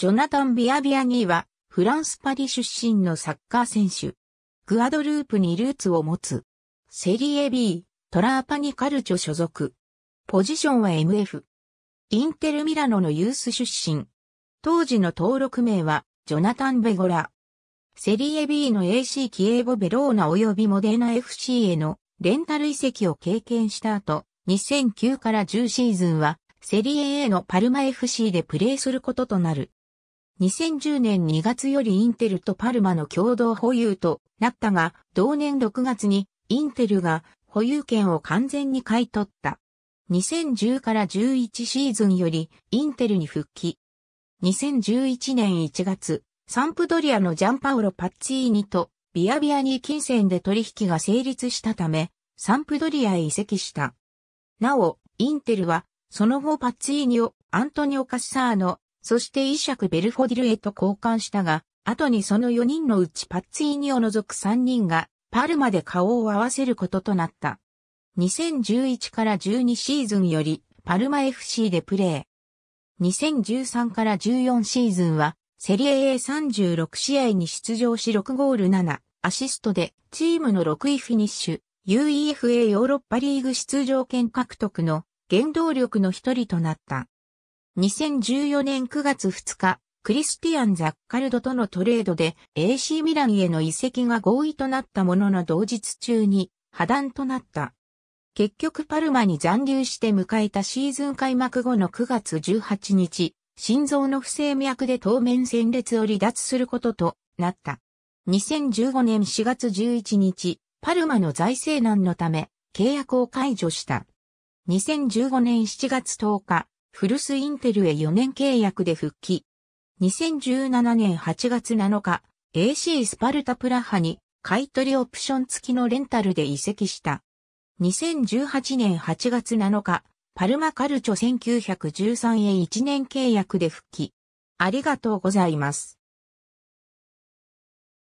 ジョナタン・ビアビアニーは、フランス・パリ出身のサッカー選手。グアドループにルーツを持つ。セリエ B、トラーパニカルチョ所属。ポジションは MF。インテル・ミラノのユース出身。当時の登録名は、ジョナタン・ベゴラ。セリエ B の AC キエーボ・ベローナ及びモデナ FC へのレンタル移籍を経験した後、2009から10シーズンは、セリエ A のパルマ FC でプレーすることとなる。2010年2月よりインテルとパルマの共同保有となったが、同年6月にインテルが保有権を完全に買い取った。2010から11シーズンよりインテルに復帰。2011年1月、サンプドリアのジャンパウロ・パッツィーニとビアビアに金銭で取引が成立したため、サンプドリアへ移籍した。なお、インテルは、その後パッツィーニをアントニオ・カッサーノ、そしてイシャク・ベルフォディルへと交換したが、後にその4人のうちパッツィーニを除く3人が、パルマで顔を合わせることとなった。2011から12シーズンより、パルマ FC でプレー。2013から14シーズンは、セリエ A36 試合に出場し6ゴール7、アシストで、チームの6位フィニッシュ、UEFA ヨーロッパリーグ出場権獲得の原動力の一人となった。2014年9月2日、クリスティアン・ザッカルドとのトレードで AC ミランへの移籍が合意となったものの同日中に破断となった。結局パルマに残留して迎えたシーズン開幕後の9月18日、心臓の不正脈で当面戦列を離脱することとなった。2015年4月11日、パルマの財政難のため契約を解除した。2015年7月10日、フルスインテルへ4年契約で復帰。2017年8月7日、AC スパルタプラハに買取オプション付きのレンタルで移籍した。2018年8月7日、パルマカルチョ1913へ1年契約で復帰。ありがとうございます。